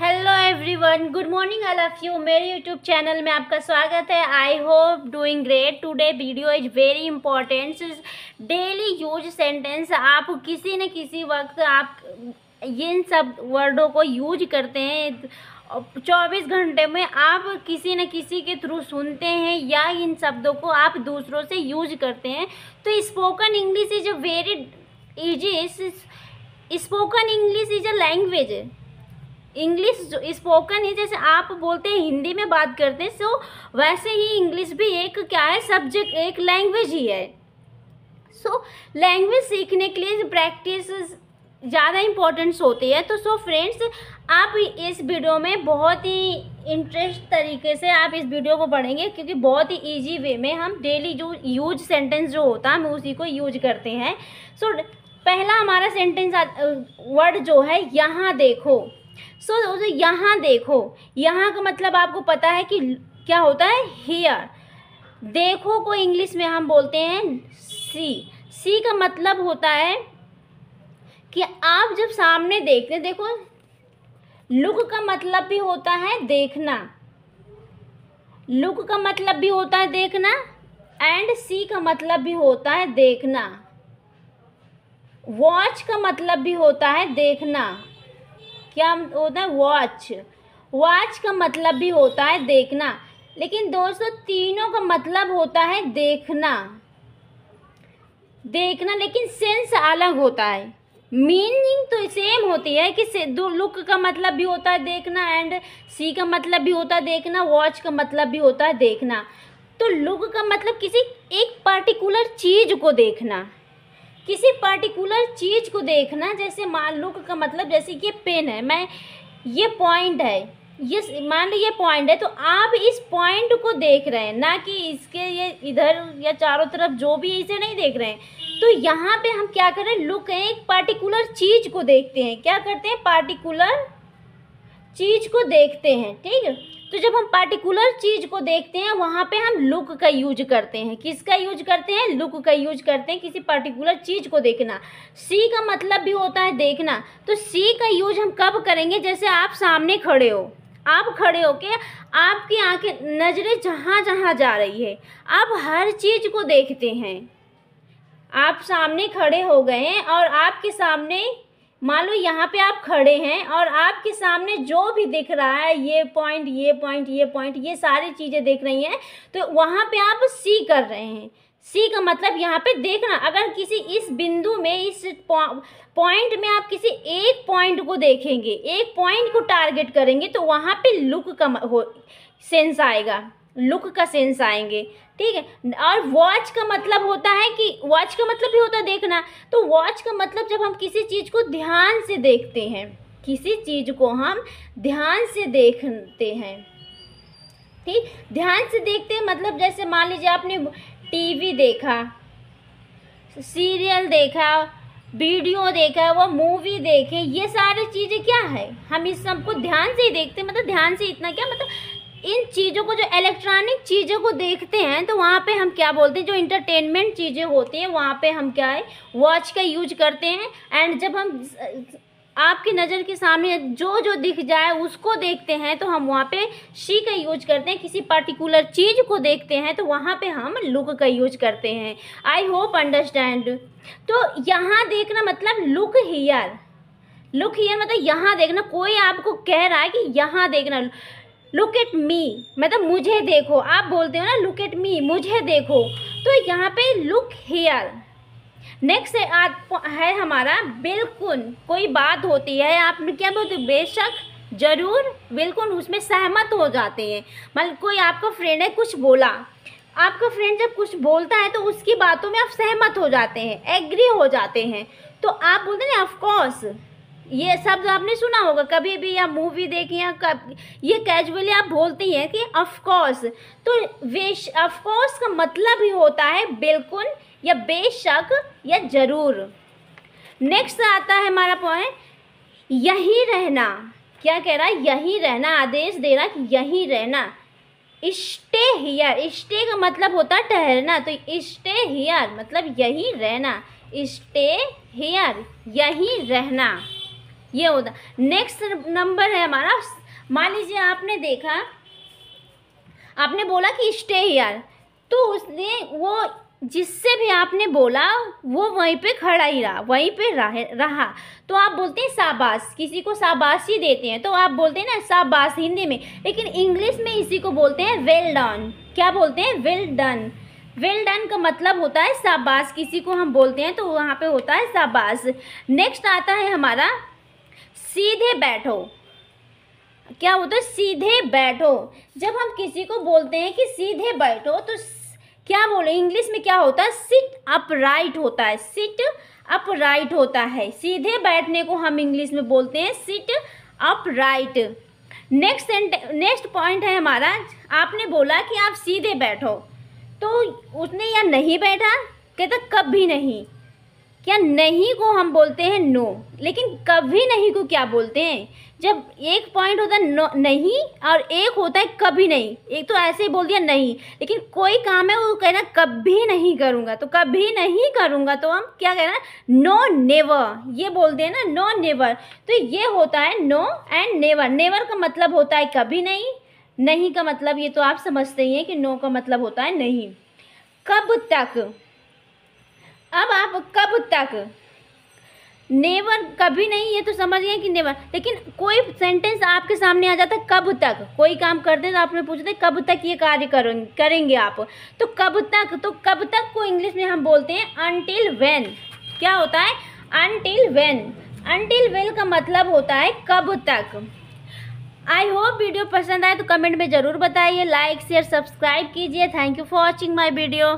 hello everyone good morning I love you मेरे YouTube channel में आपका स्वागत है I hope doing great today video is very important daily use sentence आप किसी न किसी वक्त आप इन सब वर्डों को यूज करते हैं चौबीस घंटे में आप किसी न किसी के थ्रू सुनते हैं या इन शब्दों को आप दूसरों से यूज करते हैं तो spoken English is a very easy spoken English is a language English जो स्पोकन है जैसे आप बोलते हैं हिंदी में बात करते हैं सो वैसे ही इंग्लिश भी एक क्या है सब्जेक्ट एक लैंग्वेज ही है सो लैंग्वेज सीखने के लिए प्रैक्टिस ज़्यादा इम्पोर्टेंस होती है तो सो so फ्रेंड्स आप इस वीडियो में बहुत ही इंटरेस्ट तरीके से आप इस वीडियो को पढ़ेंगे क्योंकि बहुत ही इजी वे में हम डेली जो यूज सेंटेंस जो होता है हम उसी को यूज करते हैं सो so, पहला हमारा सेंटेंस वर्ड जो है यहाँ देखो सो so, दोस्तों यहाँ देखो यहाँ का मतलब आपको पता है कि क्या होता है हेयर देखो को इंग्लिश में हम बोलते हैं सी सी का मतलब होता है कि आप जब सामने देखते देखो लुक का मतलब भी होता है देखना लुक का मतलब भी होता है देखना एंड सी का मतलब भी होता है देखना वॉच का मतलब भी होता है देखना क्या होता है वॉच वॉच का मतलब भी होता है देखना लेकिन दोस्तों तीनों का मतलब होता है देखना देखना लेकिन सेंस अलग होता है मीनिंग तो सेम होती है कि दो लुक का मतलब भी होता है देखना एंड सी का मतलब भी होता है देखना वॉच का मतलब भी होता है देखना तो लुक का मतलब किसी एक पर्टिकुलर चीज़ को देखना किसी पर्टिकुलर चीज़ को देखना जैसे मान लो का मतलब जैसे ये पेन है मैं ये पॉइंट है ये मान लो ये पॉइंट है तो आप इस पॉइंट को देख रहे हैं ना कि इसके ये इधर या चारों तरफ जो भी इसे नहीं देख रहे हैं तो यहाँ पे हम क्या कर रहे हैं लुक है एक पार्टिकुलर चीज़ को देखते हैं क्या करते हैं पार्टिकुलर चीज़ को देखते हैं ठीक है तो जब हम पार्टिकुलर चीज़ को देखते हैं वहाँ पे हम लुक का यूज करते हैं किसका यूज करते हैं लुक का यूज करते हैं किसी पर्टिकुलर चीज़ को देखना सी का मतलब भी होता है देखना तो सी का यूज हम कब करेंगे जैसे आप सामने खड़े हो आप खड़े हो के आपकी आंखें नज़रें जहाँ जहाँ जा रही है आप हर चीज़ को देखते हैं आप सामने खड़े हो गए हैं और आपके सामने मान लो यहाँ पे आप खड़े हैं और आपके सामने जो भी दिख रहा है ये पॉइंट ये पॉइंट ये पॉइंट ये सारी चीज़ें दिख रही हैं तो वहाँ पे आप सी कर रहे हैं सी का मतलब यहाँ पे देखना अगर किसी इस बिंदु में इस पॉइंट में आप किसी एक पॉइंट को देखेंगे एक पॉइंट को टारगेट करेंगे तो वहाँ पे लुक का हो सेंस आएगा लुक का सेंस आएंगे ठीक है और वॉच का मतलब होता है कि वॉच का मतलब भी होता है देखना तो वॉच का मतलब जब हम किसी चीज़ को ध्यान से देखते हैं किसी चीज़ को हम ध्यान से देखते हैं ठीक ध्यान से देखते हैं मतलब जैसे मान लीजिए आपने टीवी देखा सीरियल देखा वीडियो देखा वो मूवी देखे ये सारी चीज़ें क्या है हम इस सबको ध्यान से ही देखते हैं मतलब ध्यान से इतना क्या मतलब इन चीज़ों को जो इलेक्ट्रॉनिक चीज़ों को देखते हैं तो वहाँ पे हम क्या बोलते हैं जो इंटरटेनमेंट चीज़ें होती हैं वहाँ पे हम क्या है वॉच का यूज करते हैं एंड जब हम आपकी नज़र के सामने जो जो दिख जाए उसको देखते हैं तो हम वहाँ पे शी का यूज करते हैं किसी पर्टिकुलर चीज़ को देखते हैं तो वहाँ पे हम लुक का यूज करते हैं आई होप अंडरस्टैंड तो यहाँ देखना मतलब लुक हियर लुक हियर मतलब यहाँ देखना कोई आपको कह रहा है कि यहाँ देखना लुक एट मी मतलब मुझे देखो आप बोलते हो ना लुक एट मी मुझे देखो तो यहाँ पे लुक हेयर नेक्स्ट है हमारा बिल्कुल कोई बात होती है आप क्या बोलते हो बेशक जरूर बिल्कुल उसमें सहमत हो जाते हैं मतलब कोई आपका फ्रेंड है कुछ बोला आपका फ्रेंड जब कुछ बोलता है तो उसकी बातों में आप सहमत हो जाते हैं एग्री हो जाते हैं तो आप बोलते हैं ऑफकोर्स ये शब्द तो आपने सुना होगा कभी भी या मूवी देखी या कब ये कैजुअली आप बोलती हैं कि अफकोर्स तो वेश अफकोर्स का मतलब ही होता है बिल्कुल या बेशक या जरूर नेक्स्ट आता है हमारा पॉइंट यहीं रहना क्या कह रहा है यहीं रहना आदेश दे रहा कि यहीं रहना इस्टे हियर इस्टे का मतलब होता है ठहरना तो इस्टे हियर मतलब यहीं रहना इस्टे हियर यहीं रहना ये होता नेक्स्ट नंबर है हमारा मान लीजिए आपने देखा आपने बोला कि स्टे हेयर तो उसने वो जिससे भी आपने बोला वो वहीं पे खड़ा ही रहा वहीं पे रहा तो आप बोलते हैं शाबाश किसी को शाबाशी देते हैं तो आप बोलते हैं ना शाबाश हिंदी में लेकिन इंग्लिश में इसी को बोलते हैं वेल डन क्या बोलते हैं वेल डन वेल डन का मतलब होता है शाबाश किसी को हम बोलते हैं तो वहाँ पे होता है शाबाश नेक्स्ट आता है हमारा सीधे बैठो क्या होता है सीधे बैठो जब हम किसी को बोलते हैं कि सीधे बैठो तो क्या बोले इंग्लिश में क्या होता है सिट अपराइट होता है सिट अपराइट होता है सीधे बैठने को हम इंग्लिश में बोलते हैं sit upright next next point है हमारा आपने बोला कि आप सीधे बैठो तो उसने या नहीं बैठा कहता कभी नहीं क्या नहीं को हम बोलते हैं नो लेकिन कभी नहीं को क्या बोलते हैं जब एक पॉइंट होता है नो नहीं और एक होता है कभी नहीं एक तो ऐसे ही बोल दिया नहीं लेकिन कोई काम है वो कहना कभी नहीं करूँगा तो कभी नहीं करूँगा तो हम क्या कहना नो नेवर ये बोलते हैं ना नो नेवर तो ये होता है नो एंड नेवर नेवर का मतलब होता है कभी नहीं नहीं का मतलब ये तो आप समझते ही हैं कि नो का मतलब होता है नहीं कब तक अब आप कब तक नेवर कभी नहीं ये तो समझ गए कि नेवर लेकिन कोई सेंटेंस आपके सामने आ जाता है कब तक कोई काम करते हैं तो आपने पूछते कब तक ये कार्य करेंगे आप तो कब तक तो कब तक को इंग्लिश में हम बोलते हैं अनटिल वेन क्या होता है अनटिल वेन अनटिल वेन का मतलब होता है कब तक आई होप वीडियो पसंद आए तो कमेंट में ज़रूर बताइए लाइक शेयर सब्सक्राइब कीजिए thank you for watching my video